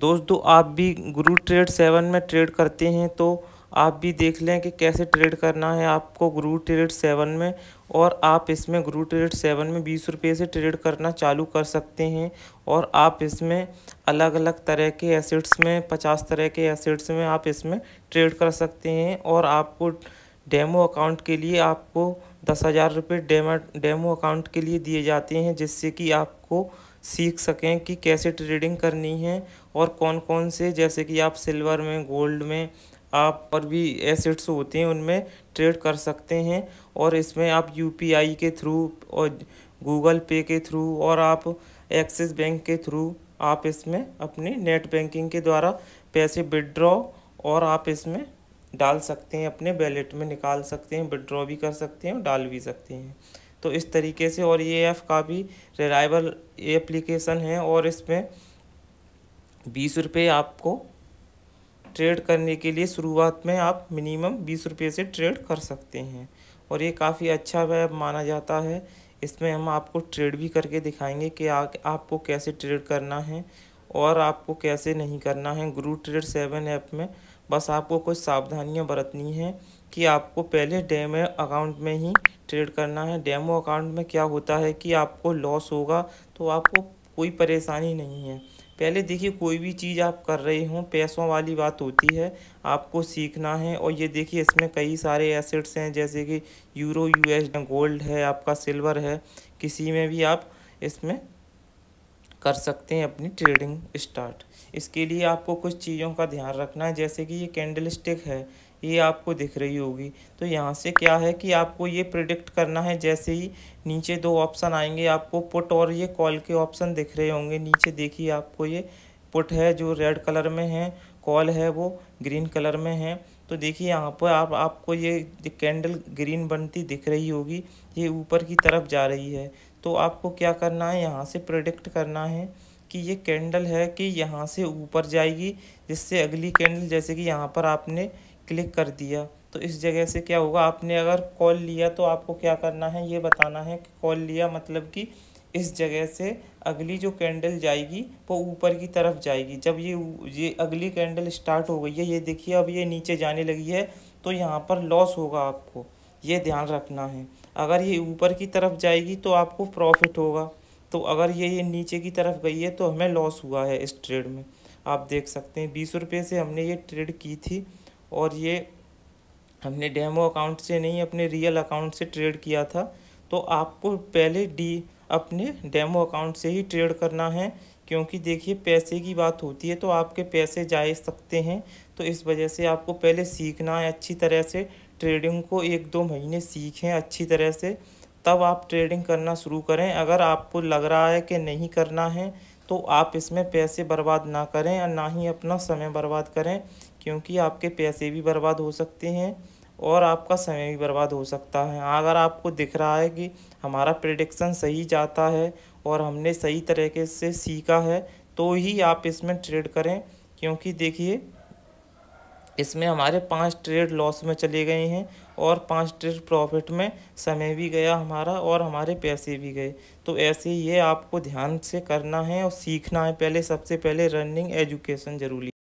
दोस्तों आप भी गुरु ट्रेड सेवन में ट्रेड करते हैं तो आप भी देख लें कि कैसे ट्रेड करना है आपको गुरु ट्रेड सेवन में और आप इसमें गुरु ट्रेड सेवन में बीस रुपये से ट्रेड करना चालू कर सकते हैं और आप इसमें अलग अलग तरह के एसेट्स में पचास तरह के एसेट्स में आप इसमें ट्रेड कर सकते हैं और आपको डेमो अकाउंट के लिए आपको दस हज़ार रुपये डेमा डेमो अकाउंट के लिए दिए जाते हैं जिससे कि आपको सीख सकें कि कैसे ट्रेडिंग करनी है और कौन कौन से जैसे कि आप सिल्वर में गोल्ड में आप और भी एसेट्स होते हैं उनमें ट्रेड कर सकते हैं और इसमें आप यू के थ्रू और गूगल पे के थ्रू और आप एक्सिस बैंक के थ्रू आप इसमें अपनी नेट बैंकिंग के द्वारा पैसे विड्रॉ और आप इसमें डाल सकते हैं अपने वैलेट में निकाल सकते हैं विड्रॉ भी कर सकते हैं और डाल भी सकते हैं तो इस तरीके से और ये ऐप काफ़ी रिलायबल एप्लीकेशन है और इसमें बीस रुपये आपको ट्रेड करने के लिए शुरुआत में आप मिनिमम बीस रुपये से ट्रेड कर सकते हैं और ये काफ़ी अच्छा वैप माना जाता है इसमें हम आपको ट्रेड भी करके दिखाएंगे कि आ, आपको कैसे ट्रेड करना है और आपको कैसे नहीं करना है ग्रू ट्रेड सेवन ऐप में बस आपको कुछ सावधानियाँ बरतनी हैं कि आपको पहले डेमो अकाउंट में ही ट्रेड करना है डेमो अकाउंट में क्या होता है कि आपको लॉस होगा तो आपको कोई परेशानी नहीं है पहले देखिए कोई भी चीज़ आप कर रहे हो पैसों वाली बात होती है आपको सीखना है और ये देखिए इसमें कई सारे एसेट्स हैं जैसे कि यूरो यूएस गोल्ड है आपका सिल्वर है किसी में भी आप इसमें कर सकते हैं अपनी ट्रेडिंग स्टार्ट इसके लिए आपको कुछ चीज़ों का ध्यान रखना है जैसे कि ये कैंडल स्टिक है ये आपको दिख रही होगी तो यहाँ से क्या है कि आपको ये प्रिडिक्ट करना है जैसे ही नीचे दो ऑप्शन आएंगे आपको पुट और ये कॉल के ऑप्शन दिख रहे होंगे नीचे देखिए आपको ये पुट है जो रेड कलर में है कॉल है वो ग्रीन कलर में है तो देखिए यहाँ पर आप आपको ये कैंडल ग्रीन बनती दिख रही होगी ये ऊपर की तरफ जा रही है तो आपको क्या करना है यहाँ से प्रोडिक्ट करना है कि ये कैंडल है कि यहाँ से ऊपर जाएगी जिससे अगली कैंडल जैसे कि यहाँ पर आपने क्लिक कर दिया तो इस जगह से क्या होगा आपने अगर कॉल लिया तो आपको क्या करना है ये बताना है कि कॉल लिया मतलब कि इस जगह से अगली जो कैंडल जाएगी वो ऊपर की तरफ जाएगी जब ये ये अगली कैंडल स्टार्ट हो गई है ये देखिए अब ये नीचे जाने लगी है तो यहाँ पर लॉस होगा आपको ये ध्यान रखना है अगर ये ऊपर की तरफ जाएगी तो आपको प्रॉफिट होगा तो अगर ये ये नीचे की तरफ गई है तो हमें लॉस हुआ है इस ट्रेड में आप देख सकते हैं बीस रुपये से हमने ये ट्रेड की थी और ये हमने डेमो अकाउंट से नहीं अपने रियल अकाउंट से ट्रेड किया था तो आपको पहले डी अपने डेमो अकाउंट से ही ट्रेड करना है क्योंकि देखिए पैसे की बात होती है तो आपके पैसे जा सकते हैं तो इस वजह से आपको पहले सीखना है अच्छी तरह से ट्रेडिंग को एक दो महीने सीखें अच्छी तरह से तब आप ट्रेडिंग करना शुरू करें अगर आपको लग रहा है कि नहीं करना है तो आप इसमें पैसे बर्बाद ना करें और ना ही अपना समय बर्बाद करें क्योंकि आपके पैसे भी बर्बाद हो सकते हैं और आपका समय भी बर्बाद हो सकता है अगर आपको दिख रहा है कि हमारा प्रिडिक्शन सही जाता है और हमने सही तरीके से सीखा है तो ही आप इसमें ट्रेड करें क्योंकि देखिए इसमें हमारे पांच ट्रेड लॉस में चले गए हैं और पांच ट्रेड प्रॉफिट में समय भी गया हमारा और हमारे पैसे भी गए तो ऐसे ये आपको ध्यान से करना है और सीखना है पहले सबसे पहले रनिंग एजुकेशन ज़रूरी